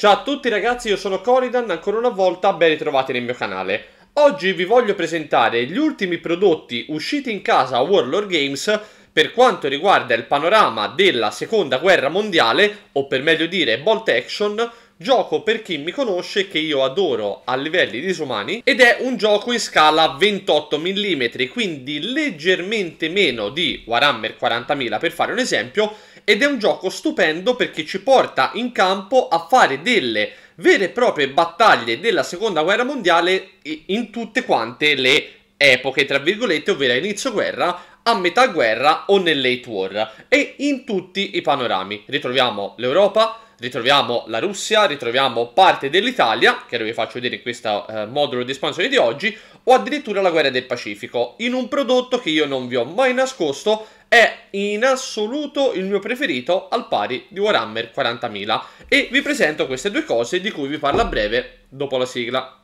Ciao a tutti ragazzi, io sono Coridan, ancora una volta ben ritrovati nel mio canale. Oggi vi voglio presentare gli ultimi prodotti usciti in casa a Warlord Games per quanto riguarda il panorama della seconda guerra mondiale, o per meglio dire Bolt Action, gioco per chi mi conosce che io adoro a livelli disumani ed è un gioco in scala 28 mm, quindi leggermente meno di Warhammer 40.000 per fare un esempio ed è un gioco stupendo perché ci porta in campo a fare delle vere e proprie battaglie della seconda guerra mondiale in tutte quante le epoche, tra virgolette, ovvero a inizio guerra, a metà guerra o nell'Eight War e in tutti i panorami. Ritroviamo l'Europa, ritroviamo la Russia, ritroviamo parte dell'Italia, che vi faccio vedere in questo eh, modulo di espansione di oggi, o addirittura la guerra del Pacifico, in un prodotto che io non vi ho mai nascosto, è in assoluto il mio preferito al pari di Warhammer 40.000 e vi presento queste due cose di cui vi parlo a breve dopo la sigla.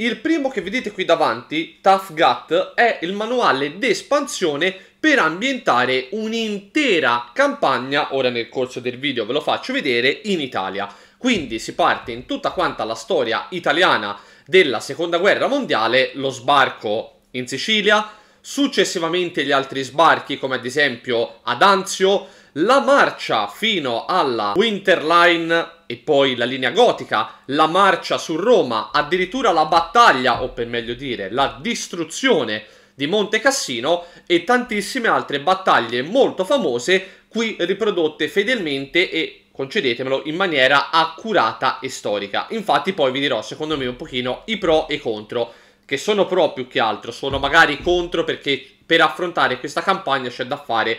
Il primo che vedete qui davanti, Tough Gut, è il manuale d'espansione per ambientare un'intera campagna, ora nel corso del video ve lo faccio vedere, in Italia. Quindi si parte in tutta quanta la storia italiana della Seconda Guerra Mondiale, lo sbarco in Sicilia, successivamente gli altri sbarchi come ad esempio ad Anzio, la marcia fino alla Winterline e poi la linea gotica, la marcia su Roma, addirittura la battaglia, o per meglio dire, la distruzione di Monte Cassino e tantissime altre battaglie molto famose qui riprodotte fedelmente e concedetemelo in maniera accurata e storica. Infatti poi vi dirò secondo me un pochino i pro e i contro, che sono pro più che altro, sono magari contro perché per affrontare questa campagna c'è da fare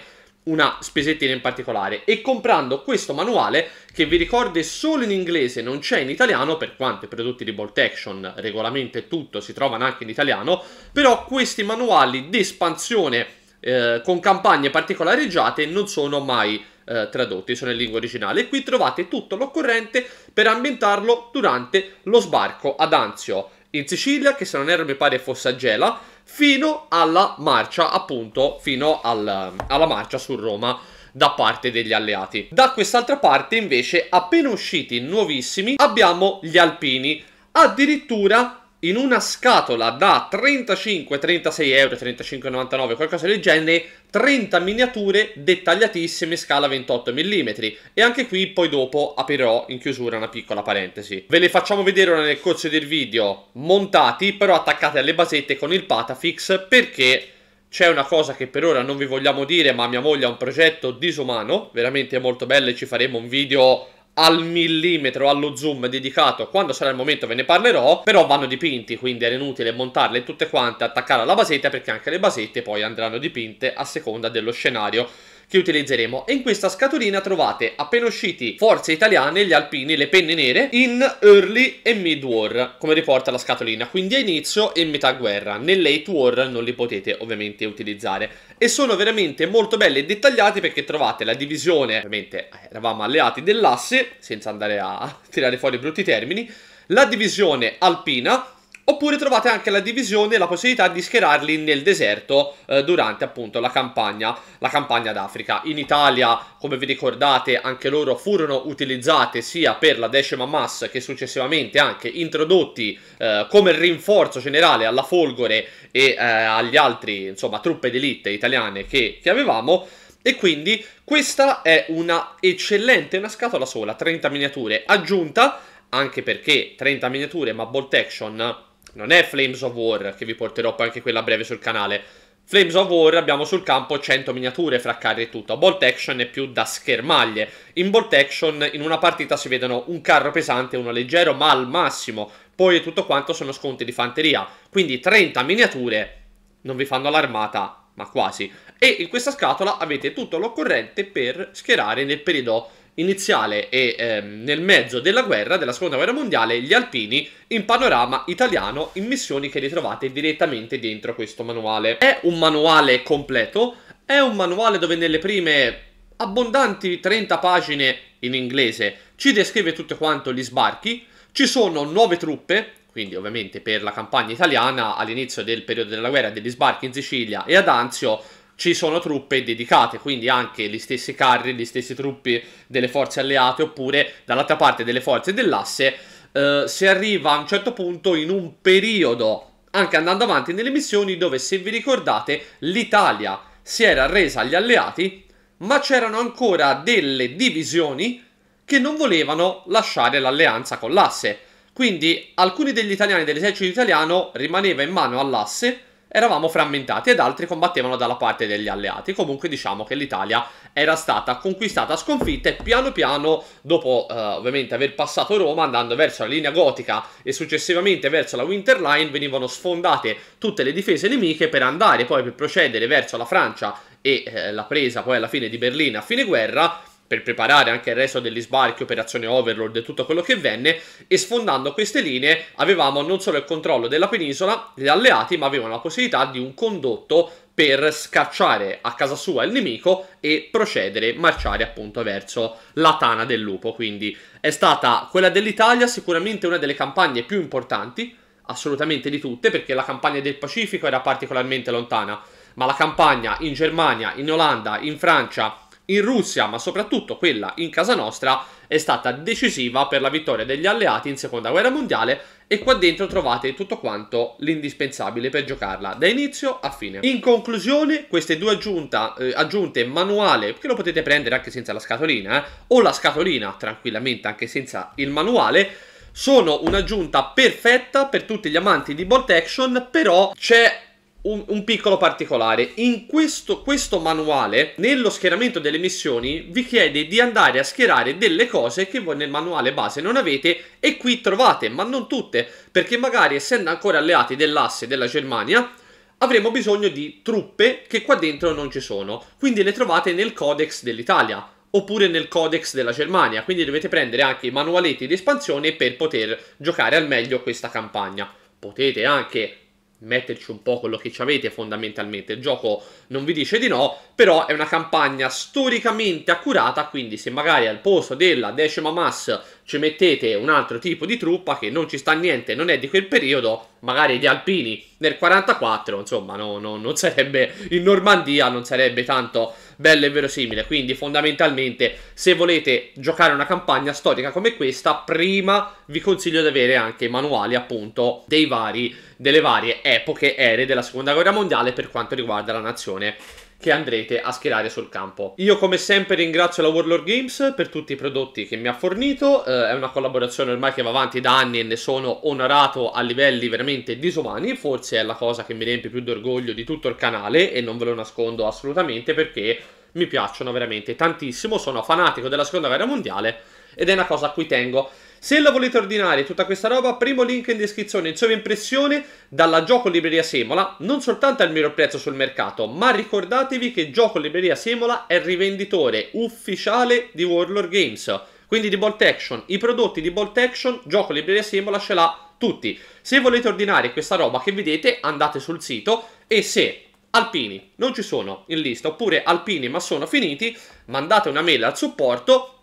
una spesettina in particolare e comprando questo manuale che vi ricordo è solo in inglese, non c'è in italiano per quanto i prodotti di Bolt Action, regolamento e tutto si trovano anche in italiano, però questi manuali di espansione eh, con campagne particolareggiate non sono mai eh, tradotti, sono in lingua originale e qui trovate tutto l'occorrente per ambientarlo durante lo sbarco ad Anzio in Sicilia che se non erro mi pare fosse a Gela fino alla marcia, appunto, fino al, alla marcia su Roma da parte degli alleati. Da quest'altra parte invece, appena usciti nuovissimi, abbiamo gli alpini, addirittura in una scatola da 35, 36 euro, 35,99 qualcosa del genere, 30 miniature dettagliatissime scala 28 mm e anche qui poi dopo aprirò in chiusura una piccola parentesi. Ve le facciamo vedere nel corso del video montati però attaccate alle basette con il Patafix perché c'è una cosa che per ora non vi vogliamo dire ma mia moglie ha un progetto disumano, veramente molto bello e ci faremo un video al millimetro, allo zoom dedicato, quando sarà il momento ve ne parlerò, però vanno dipinti, quindi era inutile montarle tutte quante, attaccare alla basetta, perché anche le basette poi andranno dipinte a seconda dello scenario che utilizzeremo. E in questa scatolina trovate appena usciti Forze Italiane, gli Alpini, le Penne Nere in Early e Mid War, come riporta la scatolina, quindi a inizio e metà guerra. nel late War non li potete ovviamente utilizzare e sono veramente molto belli e dettagliati perché trovate la divisione, ovviamente eh, eravamo alleati dell'asse, senza andare a tirare fuori brutti termini, la divisione alpina Oppure trovate anche la divisione e la possibilità di schierarli nel deserto eh, durante appunto la campagna, la campagna d'Africa. In Italia, come vi ricordate, anche loro furono utilizzate sia per la decima mass che successivamente anche introdotti eh, come rinforzo generale alla Folgore e eh, agli altri, insomma, truppe d'elite italiane che, che avevamo. E quindi questa è una eccellente, una scatola sola, 30 miniature aggiunta, anche perché 30 miniature ma bolt action non è Flames of War, che vi porterò poi anche quella breve sul canale. Flames of War abbiamo sul campo 100 miniature fra carri e tutto, Bolt Action è più da schermaglie. In Bolt Action in una partita si vedono un carro pesante e uno leggero, ma al massimo. Poi tutto quanto sono sconti di fanteria, quindi 30 miniature non vi fanno l'armata, ma quasi. E in questa scatola avete tutto l'occorrente per schierare nel periodo iniziale e ehm, nel mezzo della guerra, della seconda guerra mondiale, gli alpini in panorama italiano in missioni che ritrovate direttamente dentro questo manuale. È un manuale completo, è un manuale dove nelle prime abbondanti 30 pagine in inglese ci descrive tutto quanto gli sbarchi, ci sono nuove truppe, quindi ovviamente per la campagna italiana all'inizio del periodo della guerra degli sbarchi in Sicilia e ad Anzio ci sono truppe dedicate, quindi anche gli stessi carri, gli stessi truppi delle forze alleate oppure dall'altra parte delle forze dell'asse, eh, si arriva a un certo punto in un periodo, anche andando avanti nelle missioni, dove se vi ricordate l'Italia si era resa agli alleati, ma c'erano ancora delle divisioni che non volevano lasciare l'alleanza con l'asse. Quindi alcuni degli italiani dell'esercito italiano rimaneva in mano all'asse eravamo frammentati ed altri combattevano dalla parte degli alleati. Comunque diciamo che l'Italia era stata conquistata, sconfitta e piano piano, dopo eh, ovviamente aver passato Roma, andando verso la linea gotica e successivamente verso la Winter Line, venivano sfondate tutte le difese nemiche per andare poi per procedere verso la Francia e eh, la presa poi alla fine di Berlino a fine guerra per preparare anche il resto degli sbarchi, operazione Overlord e tutto quello che venne, e sfondando queste linee avevamo non solo il controllo della penisola, gli alleati, ma avevano la possibilità di un condotto per scacciare a casa sua il nemico e procedere, marciare appunto verso la tana del lupo. Quindi è stata quella dell'Italia sicuramente una delle campagne più importanti, assolutamente di tutte, perché la campagna del Pacifico era particolarmente lontana, ma la campagna in Germania, in Olanda, in Francia, in Russia, ma soprattutto quella in casa nostra, è stata decisiva per la vittoria degli alleati in seconda guerra mondiale e qua dentro trovate tutto quanto l'indispensabile per giocarla da inizio a fine. In conclusione queste due aggiunta, eh, aggiunte manuale, che lo potete prendere anche senza la scatolina, eh, o la scatolina tranquillamente anche senza il manuale, sono un'aggiunta perfetta per tutti gli amanti di bolt action, però c'è un, un, piccolo particolare. In questo, questo, manuale, nello schieramento delle missioni, vi chiede di andare a schierare delle cose che voi nel manuale base non avete e qui trovate, ma non tutte, perché magari essendo ancora alleati dell'asse della Germania, avremo bisogno di truppe che qua dentro non ci sono. Quindi le trovate nel Codex dell'Italia oppure nel Codex della Germania, quindi dovete prendere anche i manualetti di espansione per poter giocare al meglio questa campagna. Potete anche metterci un po' quello che ci avete fondamentalmente. Il gioco non vi dice di no, però è una campagna storicamente accurata, quindi se magari al posto della decima mass ci mettete un altro tipo di truppa che non ci sta niente, non è di quel periodo, magari gli alpini nel 44, insomma, no, no, non sarebbe in Normandia, non sarebbe tanto bello e verosimile. Quindi, fondamentalmente, se volete giocare una campagna storica come questa, prima vi consiglio di avere anche i manuali, appunto, dei vari, delle varie epoche, ere della seconda guerra mondiale per quanto riguarda la nazione che andrete a schierare sul campo. Io come sempre ringrazio la Warlord Games per tutti i prodotti che mi ha fornito, eh, è una collaborazione ormai che va avanti da anni e ne sono onorato a livelli veramente disumani, forse è la cosa che mi riempie più d'orgoglio di tutto il canale e non ve lo nascondo assolutamente perché mi piacciono veramente tantissimo, sono fanatico della seconda guerra mondiale ed è una cosa a cui tengo. Se la volete ordinare tutta questa roba, primo link in descrizione insomma impressione dalla Gioco Libreria Semola, non soltanto al miglior prezzo sul mercato, ma ricordatevi che Gioco Libreria Semola è il rivenditore ufficiale di Warlord Games, quindi di Bolt Action. I prodotti di Bolt Action, Gioco Libreria Semola ce l'ha tutti. Se volete ordinare questa roba che vedete, andate sul sito e se Alpini non ci sono in lista oppure Alpini ma sono finiti, mandate una mail al supporto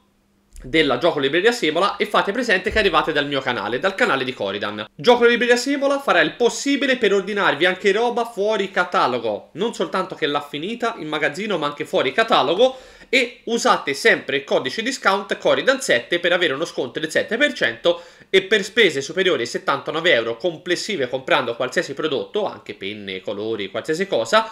della Gioco Libreria Semola e fate presente che arrivate dal mio canale, dal canale di Coridan. Gioco Libreria Semola farà il possibile per ordinarvi anche roba fuori catalogo, non soltanto che l'ha finita in magazzino ma anche fuori catalogo e usate sempre il codice discount Coridan7 per avere uno sconto del 7% e per spese superiori ai 79 euro complessive comprando qualsiasi prodotto, anche penne, colori, qualsiasi cosa,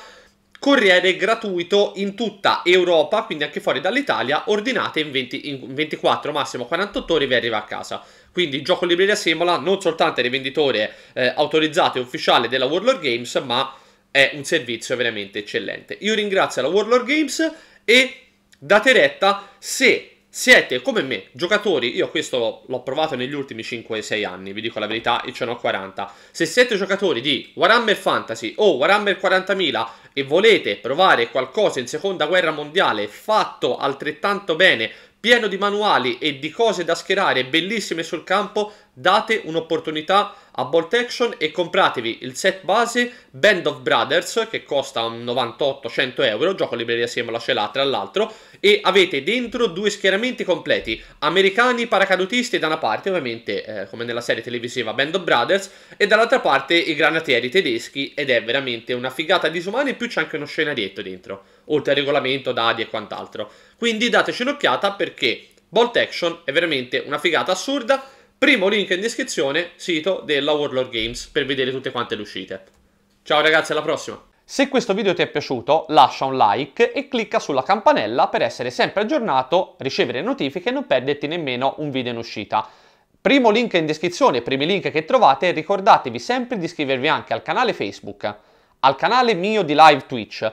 corriere gratuito in tutta Europa, quindi anche fuori dall'Italia, ordinate in, 20, in 24, massimo 48 ore vi arriva a casa. Quindi gioco libreria Semola non soltanto rivenditore eh, autorizzato e ufficiale della Warlord Games, ma è un servizio veramente eccellente. Io ringrazio la Warlord Games e date retta se siete come me, giocatori, io questo l'ho provato negli ultimi 5-6 anni, vi dico la verità, e ce n'ho 40. Se siete giocatori di Warhammer Fantasy o Warhammer 40.000 e volete provare qualcosa in seconda guerra mondiale fatto altrettanto bene, pieno di manuali e di cose da schierare bellissime sul campo, date un'opportunità a Bolt Action e compratevi il set base Band of Brothers che costa 98-100 euro, gioco libreria Siemola ce l'ha tra l'altro e avete dentro due schieramenti completi, americani paracadutisti da una parte ovviamente eh, come nella serie televisiva Band of Brothers e dall'altra parte i granatieri tedeschi ed è veramente una figata disumana in più c'è anche uno scenarietto dentro, oltre al regolamento, dadi e quant'altro. Quindi dateci un'occhiata perché Bolt Action è veramente una figata assurda Primo link in descrizione, sito della Warlord Games per vedere tutte quante le uscite. Ciao ragazzi, alla prossima! Se questo video ti è piaciuto lascia un like e clicca sulla campanella per essere sempre aggiornato, ricevere notifiche e non perderti nemmeno un video in uscita. Primo link in descrizione, primi link che trovate, ricordatevi sempre di iscrivervi anche al canale Facebook, al canale mio di live Twitch,